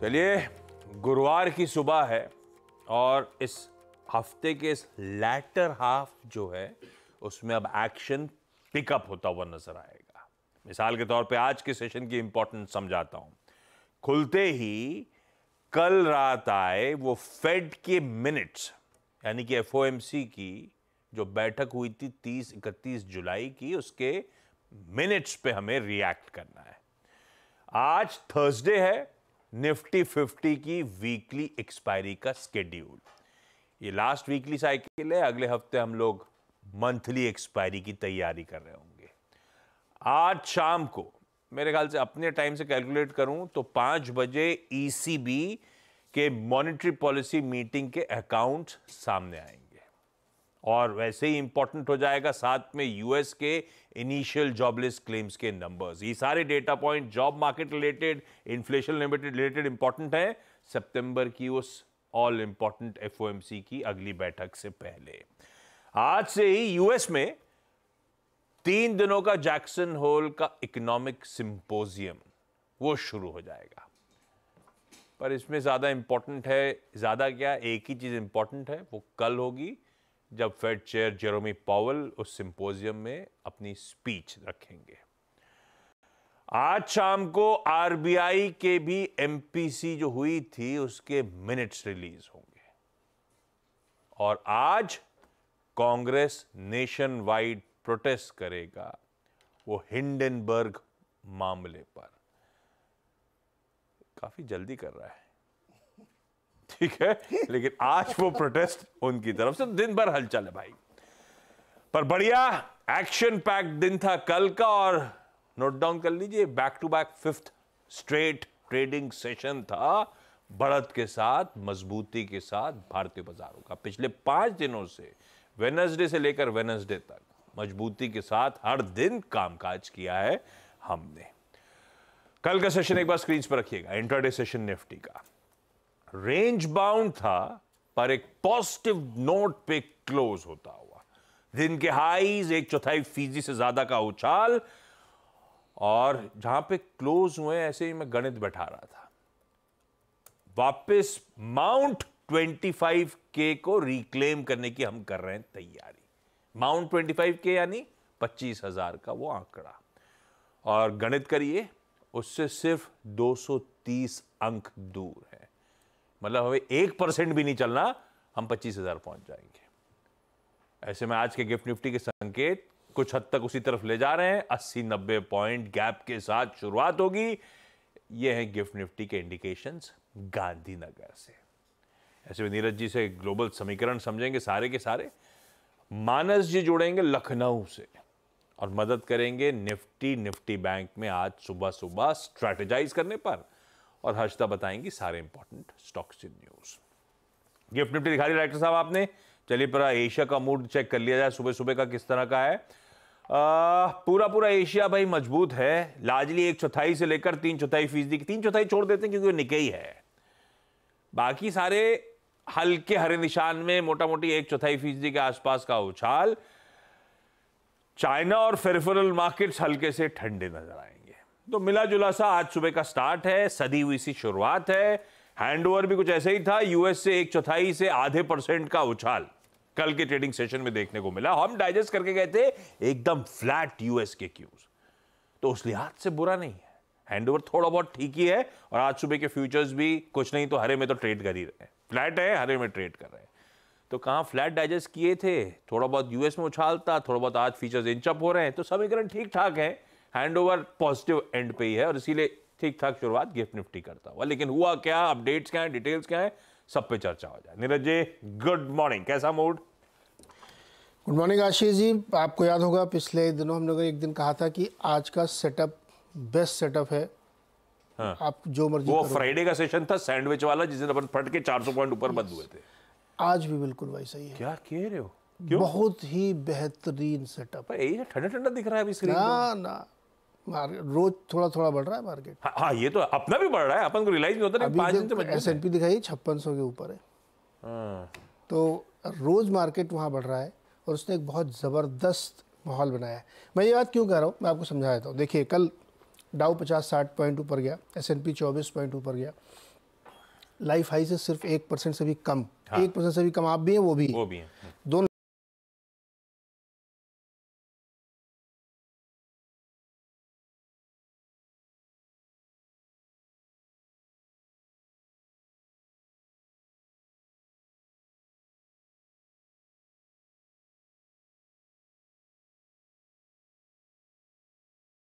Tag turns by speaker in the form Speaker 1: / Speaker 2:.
Speaker 1: चलिए गुरुवार की सुबह है और इस हफ्ते के इस लैटर हाफ जो है उसमें अब एक्शन पिकअप होता हुआ नजर आएगा मिसाल के तौर पे आज के सेशन की इंपॉर्टेंस समझाता हूं खुलते ही कल रात आए वो फेड के मिनट्स यानी कि एफओएमसी की जो बैठक हुई थी 30 इकतीस जुलाई की उसके मिनट्स पे हमें रिएक्ट करना है आज थर्सडे है निफ्टी फिफ्टी की वीकली एक्सपायरी का स्केड्यूल ये लास्ट वीकली साइकिल है अगले हफ्ते हम लोग मंथली एक्सपायरी की तैयारी कर रहे होंगे आज शाम को मेरे ख्याल से अपने टाइम से कैलकुलेट करूं तो पांच बजे ईसीबी e के मॉनेटरी पॉलिसी मीटिंग के अकाउंट सामने आएंगे और वैसे ही इंपॉर्टेंट हो जाएगा साथ में यूएस के इनिशियल जॉबलेस क्लेम्स के नंबर्स ये सारे data point job market related inflation limited related important है सितंबर की उस ऑल इंपॉर्टेंट एफओएमसी की अगली बैठक से पहले आज से ही यूएस में तीन दिनों का जैक्सन होल का इकोनॉमिक सिंपोजियम वो शुरू हो जाएगा पर इसमें ज़्यादा इंपॉर्टेंट है ज़्यादा क्या एक ही चीज़ इंपॉर्टेंट है वो कल होगी जब फेड चेयर जेरोमी पॉवल उस सिंपोजियम में अपनी स्पीच रखेंगे आज शाम को आरबीआई के भी एमपीसी जो हुई थी उसके मिनट्स रिलीज होंगे और आज कांग्रेस नेशन वाइड प्रोटेस्ट करेगा वो हिंडनबर्ग मामले पर काफी जल्दी कर रहा है ठीक है लेकिन आज वो प्रोटेस्ट उनकी तरफ से दिन भर हलचल है भाई पर बढ़िया एक्शन पैक दिन था कल का और नोट डाउन कर लीजिए back to back fifth straight trading session था बढ़त के साथ मजबूती के साथ भारतीय बाजारों का पिछले पांच दिनों से वेनसडे से लेकर वेनसडे तक मजबूती के साथ हर दिन कामकाज किया है हमने कल का सेशन एक बार स्क्रीन पर रखिएगा इंटरडे सेशन निफ्टी का रेंज बाउंड था पर एक पॉजिटिव नोट पे क्लोज होता हुआ दिन के हाईज एक चौथाई फीसदी से ज्यादा का उछाल और जहां पे क्लोज हुए ऐसे ही मैं गणित बैठा रहा था वापस माउंट 25 के को रिक्लेम करने की हम कर रहे हैं तैयारी माउंट 25 के यानी पच्चीस हजार का वो आंकड़ा और गणित करिए उससे सिर्फ 230 अंक दूर है मतलब हमें एक परसेंट भी नहीं चलना हम पच्चीस हजार पहुंच जाएंगे ऐसे में आज के गिफ्ट निफ्टी के संकेत कुछ हद तक उसी तरफ ले जा रहे हैं अस्सी नब्बे पॉइंट गैप के साथ शुरुआत होगी ये है गिफ्ट निफ्टी के इंडिकेशंस गांधीनगर से ऐसे में नीरज जी से ग्लोबल समीकरण समझेंगे सारे के सारे मानस जी जुड़ेंगे लखनऊ से और मदद करेंगे निफ्टी निफ्टी बैंक में आज सुबह सुबह स्ट्रेटेजाइज करने पर और हर्षदा बताएंगी सारे important stocks in news Gift Nifty दिखा दी डायरेक्टर साहब आपने चलिए पूरा एशिया का मूड चेक कर लिया जाए सुबह सुबह का किस तरह का है आ, पूरा पूरा एशिया भाई मजबूत है लार्जली एक चौथाई से लेकर तीन चौथाई फीसदी तीन चौथाई छोड़ देते हैं क्योंकि वो निके ही है बाकी सारे हल्के हरे निशान में मोटा मोटी एक चौथाई फीसदी के आसपास का उछाल चाइना और फेरफरल मार्केट्स हल्के से ठंडे नजर आए तो मिला जुला सा आज सुबह का स्टार्ट है सदी हुई सी शुरुआत है हैंडओवर भी कुछ ऐसे ही था यूएस से एक चौथाई से आधे परसेंट का उछाल कल के ट्रेडिंग सेशन में देखने को मिला हम डाइजेस्ट करके गए थे एकदम फ्लैट यूएस के क्यूज तो उस लिहाज से बुरा नहीं है हैंडओवर थोड़ा बहुत ठीक ही है और आज सुबह के फ्यूचर्स भी कुछ नहीं तो हरे में तो ट्रेड कर ही रहे हैं फ्लैट है हरे में ट्रेड कर रहे हैं तो कहाँ फ्लैट डाइजेस्ट किए थे थोड़ा बहुत यूएस में उछाल था थोड़ा बहुत आज फीचर्स इंचअप हो रहे हैं तो समीकरण ठीक ठाक है हैंड ओवर पॉजिटिव एंड पे ही है और इसीलिए ठीक ठाक शुरुआत गिफ्ट निफ्टी करता हुआ लेकिन हुआ क्या अपडेट्स क्या है डिटेल्स क्या है सब पे चर्चा हो जाए नीरज जी गुड मॉर्निंग कैसा
Speaker 2: mood good morning Ashish ji आपको याद होगा पिछले दिनों हम लोगों ने एक दिन कहा था कि आज का सेटअप बेस्ट सेटअप है हाँ। आप जो मर्जी वो
Speaker 1: फ्राइडे का सेशन था सैंडविच वाला जिस दिन फट के 400 पॉइंट ऊपर बंद हुए थे
Speaker 2: आज भी बिल्कुल वैसा ही है क्या कह रहे हो क्यों? बहुत ही बेहतरीन सेटअप है ठंडा ठंडा दिख रहा है अभी स्क्रीन ना ना रोज थोड़ा थोड़ा बढ़ रहा है मार्केट
Speaker 1: हाँ, हाँ ये तो अपना भी बढ़ रहा है अपन को रियलाइज नहीं होता अभी दिन से एस एन
Speaker 2: पी दिखाई छप्पन सौ के ऊपर है हाँ। तो रोज मार्केट वहाँ बढ़ रहा है और उसने एक बहुत ज़बरदस्त माहौल बनाया है मैं ये बात क्यों कह रहा हूँ मैं आपको समझा देता हूँ देखिए कल डाउ पचास साठ पॉइंट ऊपर गया एस एन पी चौबीस पॉइंट ऊपर गया लाइफ हाई से सिर्फ एक परसेंट से भी कम हाँ। एक परसेंट से भी कम आप भी हैं वो भी दोनों